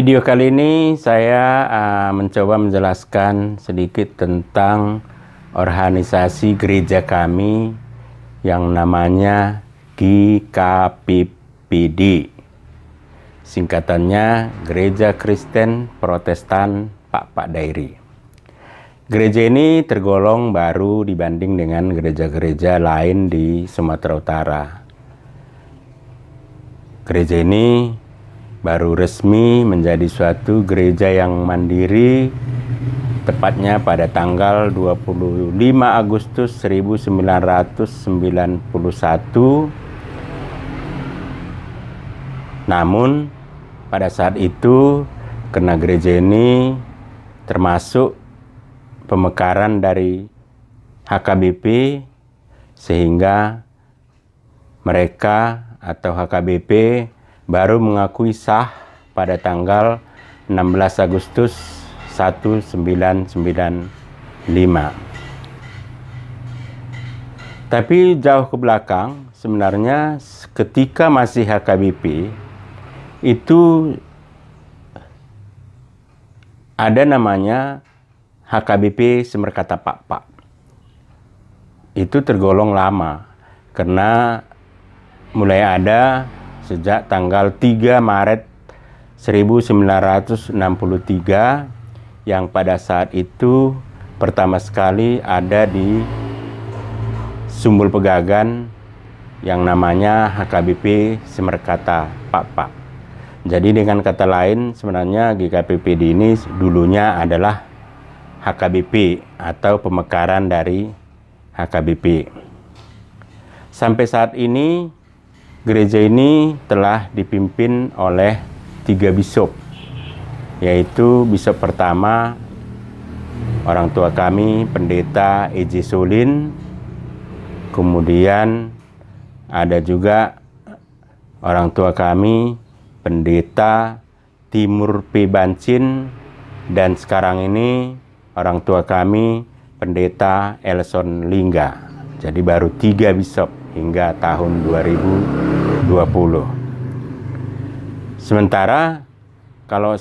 Video kali ini saya uh, mencoba menjelaskan sedikit tentang organisasi gereja kami yang namanya GKPPD. Singkatannya Gereja Kristen Protestan Pak Pak Dairi. Gereja ini tergolong baru dibanding dengan gereja-gereja lain di Sumatera Utara. Gereja ini baru resmi menjadi suatu gereja yang mandiri tepatnya pada tanggal 25 Agustus 1991 namun pada saat itu kena gereja ini termasuk pemekaran dari HKBP sehingga mereka atau HKBP baru mengakui sah pada tanggal 16 Agustus 1995. Tapi jauh ke belakang, sebenarnya ketika masih HKBP, itu ada namanya HKBP Semerkata Pak Pak. Itu tergolong lama, karena mulai ada sejak tanggal 3 Maret 1963 yang pada saat itu pertama sekali ada di Sumbul Pegagan yang namanya HKBP Semerkata Pakpak. Jadi dengan kata lain sebenarnya GKPPD ini dulunya adalah HKBP atau pemekaran dari HKBP. Sampai saat ini gereja ini telah dipimpin oleh tiga bisop, yaitu bisop pertama orang tua kami pendeta E.J. Solin, kemudian ada juga orang tua kami pendeta Timur P. Bancin, dan sekarang ini orang tua kami pendeta Elson Lingga. Jadi baru tiga bisop hingga tahun 2000. 20 sementara kalau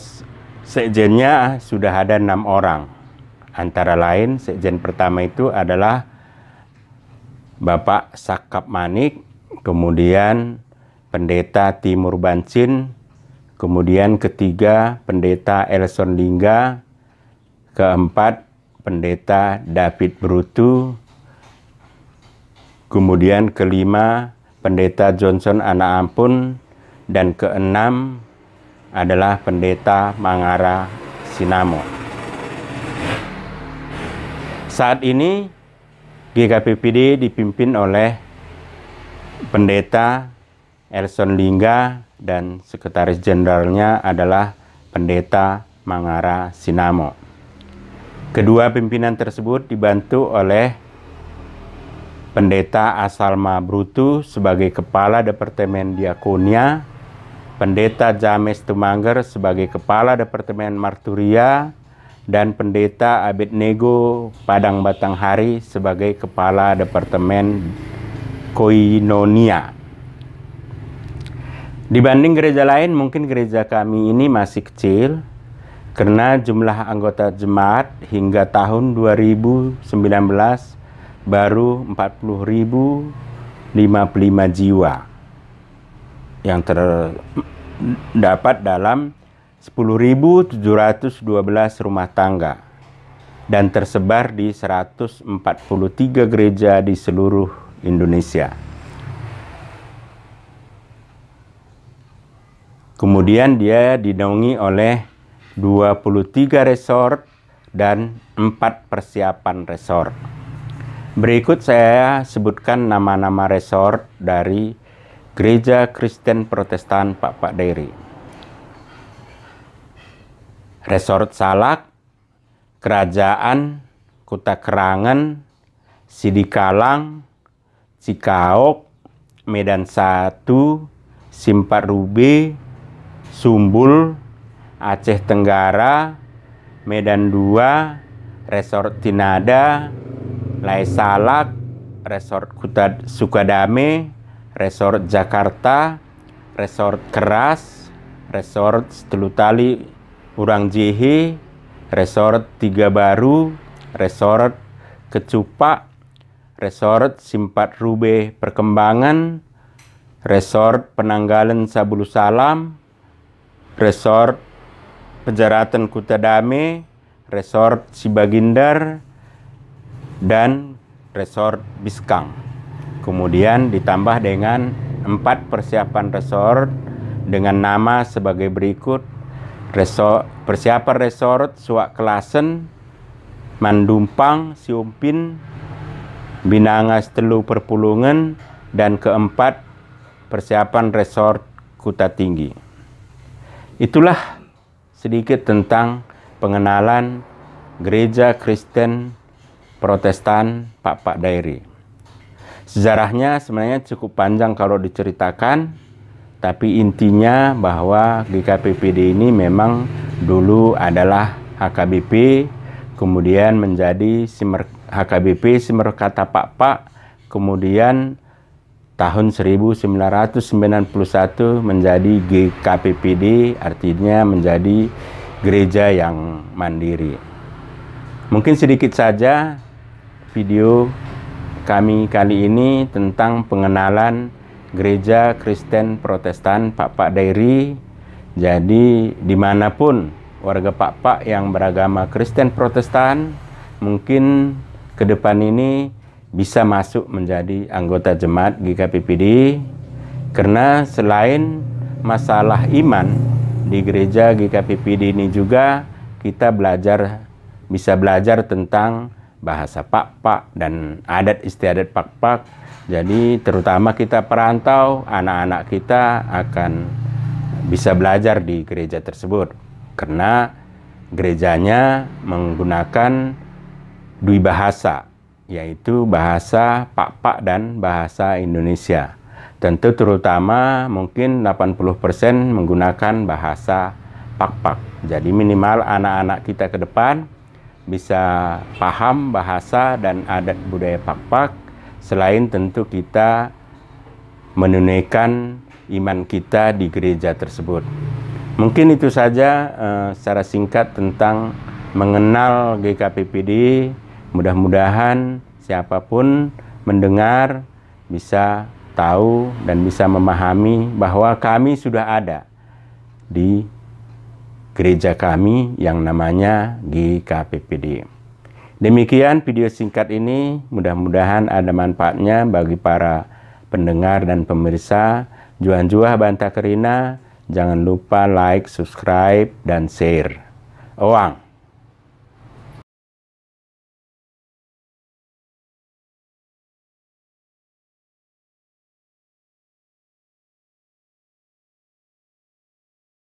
sekjennya sudah ada enam orang antara lain sekjen pertama itu adalah Bapak Sakap Manik kemudian pendeta Timur Bancin kemudian ketiga pendeta Elson Lingga keempat pendeta David Brutu kemudian kelima Pendeta Johnson anak ampun dan keenam adalah Pendeta Mangara Sinamo. Saat ini GKPPD dipimpin oleh Pendeta Elson Lingga dan Sekretaris Jenderalnya adalah Pendeta Mangara Sinamo. Kedua pimpinan tersebut dibantu oleh Pendeta Asalma Brutu sebagai Kepala Departemen Diakonia, Pendeta James Tumangger sebagai Kepala Departemen Marturia, dan Pendeta Abednego Padang Batanghari sebagai Kepala Departemen Koinonia. Dibanding gereja lain, mungkin gereja kami ini masih kecil karena jumlah anggota jemaat hingga tahun 2019 baru 40.055 jiwa yang terdapat dalam 10.712 rumah tangga dan tersebar di 143 gereja di seluruh Indonesia. Kemudian dia dinaungi oleh 23 resort dan 4 persiapan resort. Berikut saya sebutkan nama-nama resort dari Gereja Kristen Protestan Pak Pak Dairi. Resort Salak, Kerajaan, Kuta Kerangan, Sidikalang, Cikaok, Medan 1, Simpar Rubi, Sumbul, Aceh Tenggara, Medan 2, Resort Tinada, Lai Salak, Resort Kuta Sukadame, Resort Jakarta, Resort Keras, Resort Telutali, Urang Jihi, Resort Tiga Baru, Resort Kecupak, Resort Simpat Rube Perkembangan, Resort Penanggalan Sabulu Salam, Resort Pejaratan Kutadame, Resort Sibagindar, dan resort Biskang. Kemudian ditambah dengan empat persiapan resort dengan nama sebagai berikut resort persiapan resort Suak Kelasen, Mandumpang, Siumpin, Binangas Telu Perpulungan, dan keempat persiapan resort Kuta Tinggi. Itulah sedikit tentang pengenalan gereja Kristen Protestan Pak Pak Dairi. Sejarahnya sebenarnya cukup panjang kalau diceritakan, tapi intinya bahwa GKPPD ini memang dulu adalah HKBP, kemudian menjadi Simer, HKBP Simerkata Pak Pak, kemudian tahun 1991 menjadi GKPPD, artinya menjadi gereja yang mandiri. Mungkin sedikit saja video kami kali ini tentang pengenalan gereja Kristen Protestan Pak Pak Dairi. Jadi dimanapun warga Pak Pak yang beragama Kristen Protestan mungkin ke depan ini bisa masuk menjadi anggota jemaat GKPPD karena selain masalah iman di gereja GKPPD ini juga kita belajar bisa belajar tentang bahasa pak-pak dan adat istiadat pak-pak. Jadi terutama kita perantau, anak-anak kita akan bisa belajar di gereja tersebut karena gerejanya menggunakan dui bahasa yaitu bahasa pak-pak dan bahasa Indonesia. Tentu terutama mungkin 80% menggunakan bahasa pak-pak. Jadi minimal anak-anak kita ke depan bisa paham bahasa dan adat budaya Pakpak selain tentu kita menunaikan iman kita di gereja tersebut. Mungkin itu saja uh, secara singkat tentang mengenal GKPPD. Mudah-mudahan siapapun mendengar bisa tahu dan bisa memahami bahwa kami sudah ada di gereja kami yang namanya GKPPD. Demikian video singkat ini, mudah-mudahan ada manfaatnya bagi para pendengar dan pemirsa. Juan Juah Bantakerina, jangan lupa like, subscribe, dan share. Oang!